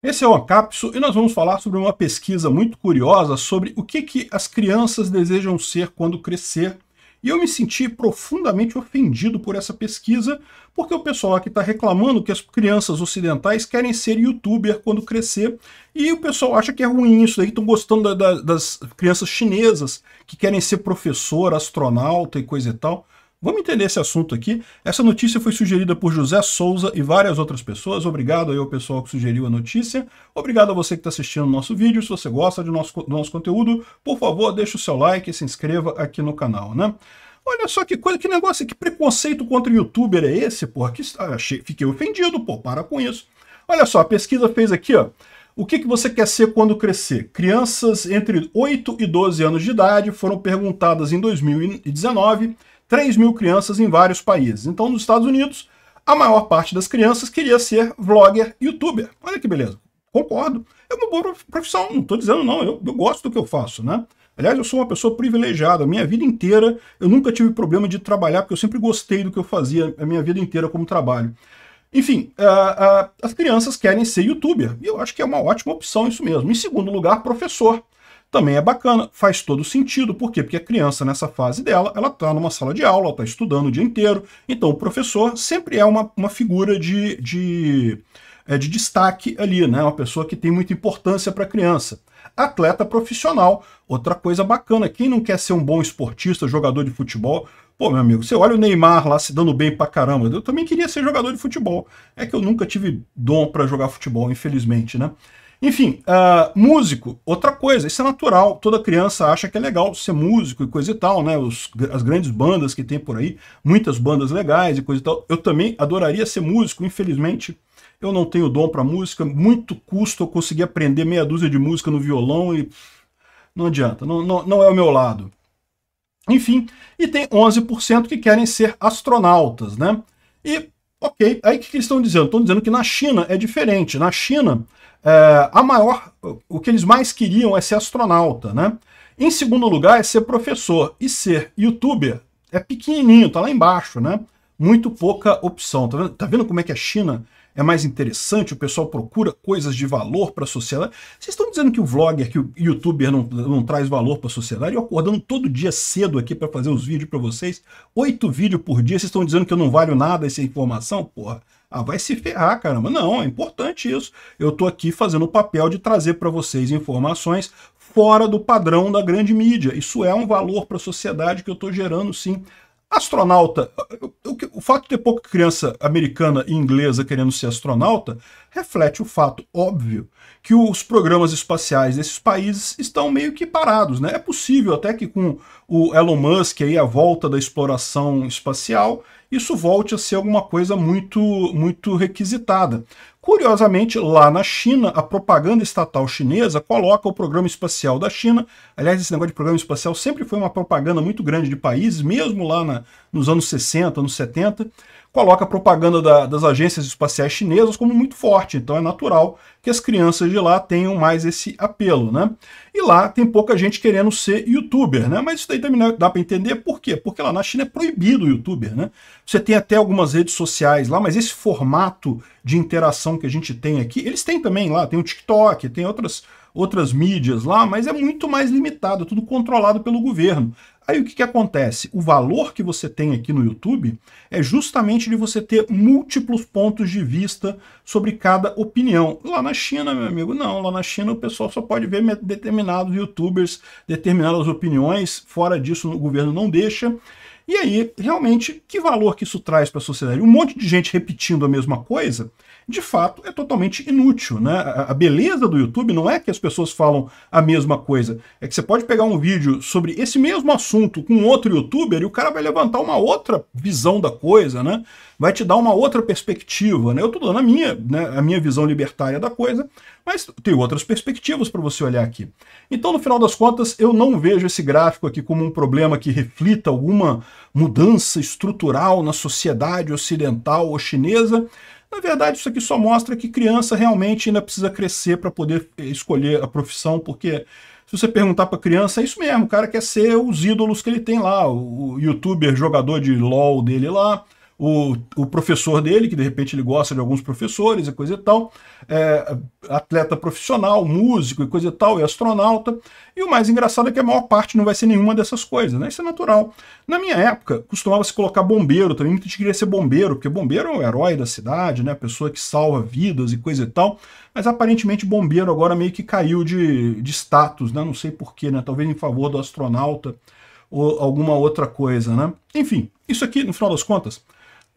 Esse é o Ancapso e nós vamos falar sobre uma pesquisa muito curiosa sobre o que, que as crianças desejam ser quando crescer. E eu me senti profundamente ofendido por essa pesquisa, porque o pessoal aqui está reclamando que as crianças ocidentais querem ser youtuber quando crescer, e o pessoal acha que é ruim isso aí, estão gostando da, da, das crianças chinesas que querem ser professor, astronauta e coisa e tal. Vamos entender esse assunto aqui. Essa notícia foi sugerida por José Souza e várias outras pessoas. Obrigado aí ao pessoal que sugeriu a notícia. Obrigado a você que está assistindo o nosso vídeo. Se você gosta do nosso, do nosso conteúdo, por favor, deixe o seu like e se inscreva aqui no canal, né? Olha só que coisa, que negócio, que preconceito contra o youtuber é esse, porra? Que, achei, fiquei ofendido, pô, para com isso. Olha só, a pesquisa fez aqui, ó. O que, que você quer ser quando crescer? Crianças entre 8 e 12 anos de idade foram perguntadas em 2019 3 mil crianças em vários países. Então, nos Estados Unidos, a maior parte das crianças queria ser vlogger, youtuber. Olha que beleza. Concordo. É uma boa profissão, não estou dizendo não, eu, eu gosto do que eu faço, né? Aliás, eu sou uma pessoa privilegiada. A minha vida inteira eu nunca tive problema de trabalhar, porque eu sempre gostei do que eu fazia a minha vida inteira como trabalho. Enfim, uh, uh, as crianças querem ser youtuber, e eu acho que é uma ótima opção isso mesmo. Em segundo lugar, professor também é bacana, faz todo sentido, por quê? Porque a criança nessa fase dela, ela está numa sala de aula, ela está estudando o dia inteiro, então o professor sempre é uma, uma figura de, de, é, de destaque ali, né? uma pessoa que tem muita importância para a criança. Atleta profissional, outra coisa bacana, quem não quer ser um bom esportista, jogador de futebol, Pô, meu amigo, você olha o Neymar lá se dando bem pra caramba. Eu também queria ser jogador de futebol. É que eu nunca tive dom para jogar futebol, infelizmente, né? Enfim, uh, músico, outra coisa, isso é natural. Toda criança acha que é legal ser músico e coisa e tal, né? Os, as grandes bandas que tem por aí, muitas bandas legais e coisa e tal. Eu também adoraria ser músico, infelizmente. Eu não tenho dom para música, muito custo eu consegui aprender meia dúzia de música no violão e não adianta, não, não, não é o meu lado. Enfim, e tem 11% que querem ser astronautas, né? E Ok, aí o que, que eles estão dizendo? Estão dizendo que na China é diferente. Na China, é, a maior, o que eles mais queriam é ser astronauta, né? Em segundo lugar é ser professor e ser youtuber é pequenininho, tá lá embaixo, né? Muito pouca opção. Tá vendo, tá vendo como é que a China é mais interessante, o pessoal procura coisas de valor para a sociedade. Vocês estão dizendo que o vlogger, que o youtuber não, não traz valor para a sociedade? Eu acordando todo dia cedo aqui para fazer os vídeos para vocês, oito vídeos por dia, vocês estão dizendo que eu não valho nada essa é informação? Porra, ah, vai se ferrar, caramba. Não, é importante isso. Eu estou aqui fazendo o papel de trazer para vocês informações fora do padrão da grande mídia. Isso é um valor para a sociedade que eu estou gerando, sim. Astronauta, o fato de ter pouca criança americana e inglesa querendo ser astronauta reflete o fato óbvio que os programas espaciais desses países estão meio que parados. Né? É possível até que com o Elon Musk aí, a volta da exploração espacial, isso volte a ser alguma coisa muito, muito requisitada. Curiosamente, lá na China, a propaganda estatal chinesa coloca o programa espacial da China. Aliás, esse negócio de programa espacial sempre foi uma propaganda muito grande de países, mesmo lá na, nos anos 60, anos 70. 70, coloca a propaganda da, das agências espaciais chinesas como muito forte, então é natural que as crianças de lá tenham mais esse apelo, né? E lá tem pouca gente querendo ser youtuber, né? Mas isso daí também é, dá para entender por quê? Porque lá na China é proibido o youtuber, né? Você tem até algumas redes sociais lá, mas esse formato de interação que a gente tem aqui, eles têm também lá, tem o TikTok, tem outras outras mídias lá, mas é muito mais limitado, é tudo controlado pelo governo. Aí o que, que acontece? O valor que você tem aqui no YouTube é justamente de você ter múltiplos pontos de vista sobre cada opinião. Lá na China, meu amigo, não. Lá na China o pessoal só pode ver determinados youtubers, determinadas opiniões. Fora disso, o governo não deixa. E aí, realmente, que valor que isso traz para a sociedade? Um monte de gente repetindo a mesma coisa de fato é totalmente inútil. Né? A beleza do YouTube não é que as pessoas falam a mesma coisa, é que você pode pegar um vídeo sobre esse mesmo assunto com outro youtuber e o cara vai levantar uma outra visão da coisa, né? vai te dar uma outra perspectiva. Né? Eu estou dando a minha, né, a minha visão libertária da coisa, mas tem outras perspectivas para você olhar aqui. Então, no final das contas, eu não vejo esse gráfico aqui como um problema que reflita alguma mudança estrutural na sociedade ocidental ou chinesa, na verdade, isso aqui só mostra que criança realmente ainda precisa crescer para poder eh, escolher a profissão, porque se você perguntar para criança, é isso mesmo, o cara quer ser os ídolos que ele tem lá, o youtuber, jogador de LOL dele lá, o, o professor dele, que de repente ele gosta de alguns professores e coisa e tal, é, atleta profissional, músico e coisa e tal, e astronauta. E o mais engraçado é que a maior parte não vai ser nenhuma dessas coisas, né? Isso é natural. Na minha época, costumava se colocar bombeiro também, muita gente queria ser bombeiro, porque bombeiro é o herói da cidade, né? A pessoa que salva vidas e coisa e tal. Mas aparentemente bombeiro agora meio que caiu de, de status, né? Não sei porquê, né? Talvez em favor do astronauta ou alguma outra coisa, né? Enfim, isso aqui, no final das contas,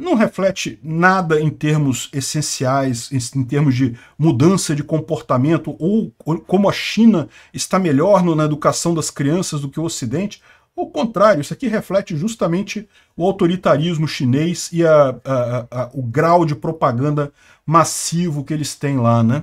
não reflete nada em termos essenciais, em termos de mudança de comportamento, ou como a China está melhor na educação das crianças do que o Ocidente. Ao contrário, isso aqui reflete justamente o autoritarismo chinês e a, a, a, o grau de propaganda massivo que eles têm lá, né?